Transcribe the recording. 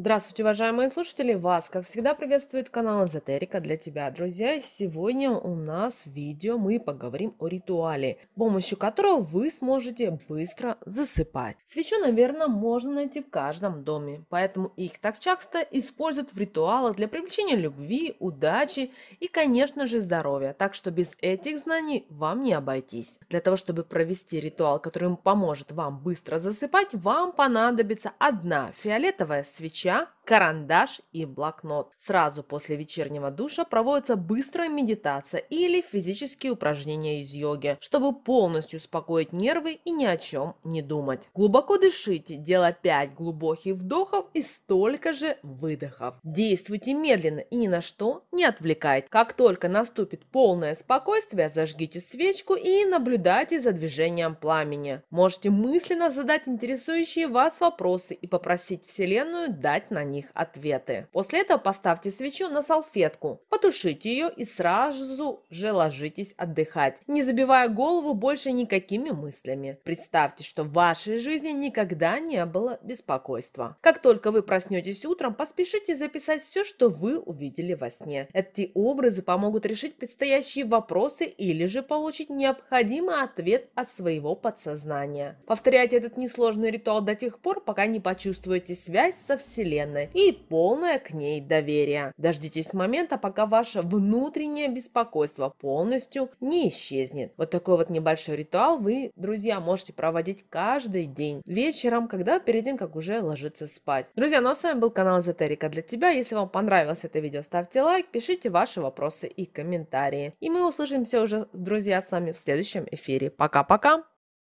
Здравствуйте, уважаемые слушатели! Вас, как всегда, приветствует канал Эзотерика для тебя, друзья. Сегодня у нас в видео мы поговорим о ритуале, с помощью которого вы сможете быстро засыпать. Свечу, наверное, можно найти в каждом доме, поэтому их так часто используют в ритуалах для привлечения любви, удачи и, конечно же, здоровья. Так что без этих знаний вам не обойтись. Для того, чтобы провести ритуал, который поможет вам быстро засыпать, вам понадобится одна фиолетовая свеча yeah карандаш и блокнот. Сразу после вечернего душа проводится быстрая медитация или физические упражнения из йоги, чтобы полностью успокоить нервы и ни о чем не думать. Глубоко дышите, делая 5 глубоких вдохов и столько же выдохов. Действуйте медленно и ни на что не отвлекайте. Как только наступит полное спокойствие, зажгите свечку и наблюдайте за движением пламени. Можете мысленно задать интересующие вас вопросы и попросить Вселенную дать на них них ответы. После этого поставьте свечу на салфетку, потушите ее и сразу же ложитесь отдыхать, не забивая голову больше никакими мыслями. Представьте, что в вашей жизни никогда не было беспокойства. Как только вы проснетесь утром, поспешите записать все, что вы увидели во сне. Эти образы помогут решить предстоящие вопросы или же получить необходимый ответ от своего подсознания. Повторяйте этот несложный ритуал до тех пор, пока не почувствуете связь со Вселенной и полное к ней доверие. Дождитесь момента, пока ваше внутреннее беспокойство полностью не исчезнет. Вот такой вот небольшой ритуал вы, друзья, можете проводить каждый день вечером, когда перед тем, как уже ложиться спать. Друзья, ну а с вами был канал Эзотерика для тебя. Если вам понравилось это видео, ставьте лайк, пишите ваши вопросы и комментарии. И мы услышимся уже, друзья, с вами в следующем эфире. Пока-пока!